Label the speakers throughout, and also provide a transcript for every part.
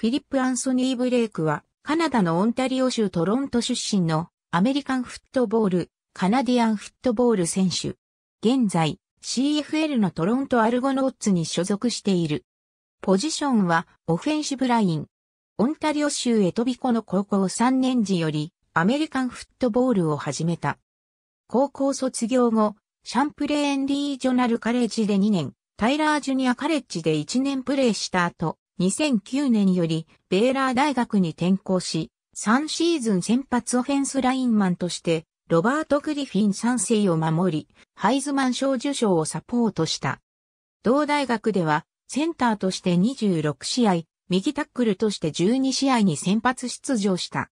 Speaker 1: フィリップ・アンソニー・ブレイクは、カナダのオンタリオ州トロント出身のアメリカンフットボール、カナディアンフットボール選手。現在、CFL のトロントアルゴノッツに所属している。ポジションはオフェンシブライン。オンタリオ州エトビコの高校3年時よりアメリカンフットボールを始めた。高校卒業後、シャンプレーンリージョナルカレッジで2年、タイラージュニアカレッジで1年プレーした後、2009年よりベーラー大学に転校し、3シーズン先発オフェンスラインマンとして、ロバート・グリフィン3世を守り、ハイズマン賞受賞をサポートした。同大学では、センターとして26試合、右タックルとして12試合に先発出場した。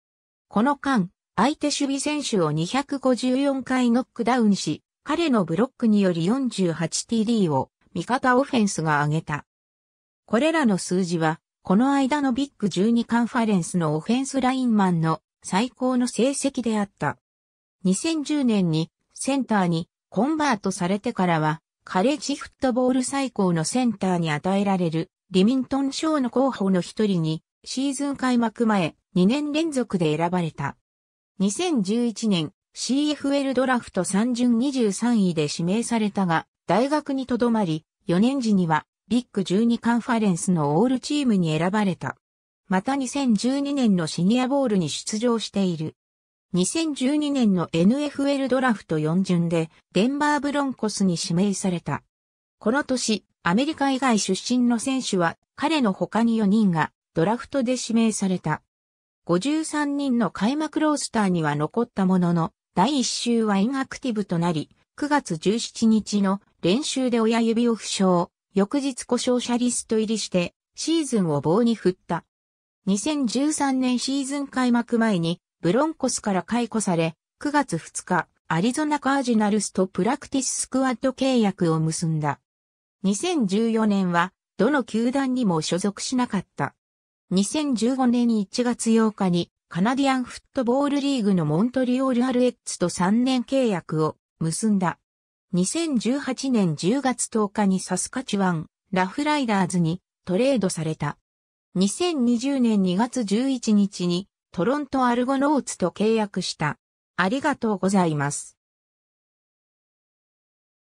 Speaker 1: この間、相手守備選手を254回ノックダウンし、彼のブロックにより 48TD を味方オフェンスが上げた。これらの数字は、この間のビッグ12カンファレンスのオフェンスラインマンの最高の成績であった。2010年にセンターにコンバートされてからは、カレッジフットボール最高のセンターに与えられるリミントン賞の候補の一人に、シーズン開幕前2年連続で選ばれた。2011年 CFL ドラフト3巡23位で指名されたが、大学にとどまり、4年時にはビッグ12カンファレンスのオールチームに選ばれた。また2012年のシニアボールに出場している。2012年の NFL ドラフト4巡でデンバーブロンコスに指名された。この年、アメリカ以外出身の選手は彼の他に4人がドラフトで指名された。53人の開幕ロースターには残ったものの、第1週はインアクティブとなり、9月17日の練習で親指を負傷。翌日故障者リスト入りして、シーズンを棒に振った。2013年シーズン開幕前に、ブロンコスから解雇され、9月2日、アリゾナカージナルスとプラクティススクワッド契約を結んだ。2014年は、どの球団にも所属しなかった。2015年1月8日に、カナディアンフットボールリーグのモントリオール RX と3年契約を結んだ。2018年10月10日にサスカチワン、ラフライダーズにトレードされた。2020年2月11日にトロントアルゴノーツと契約した。ありがとうございます。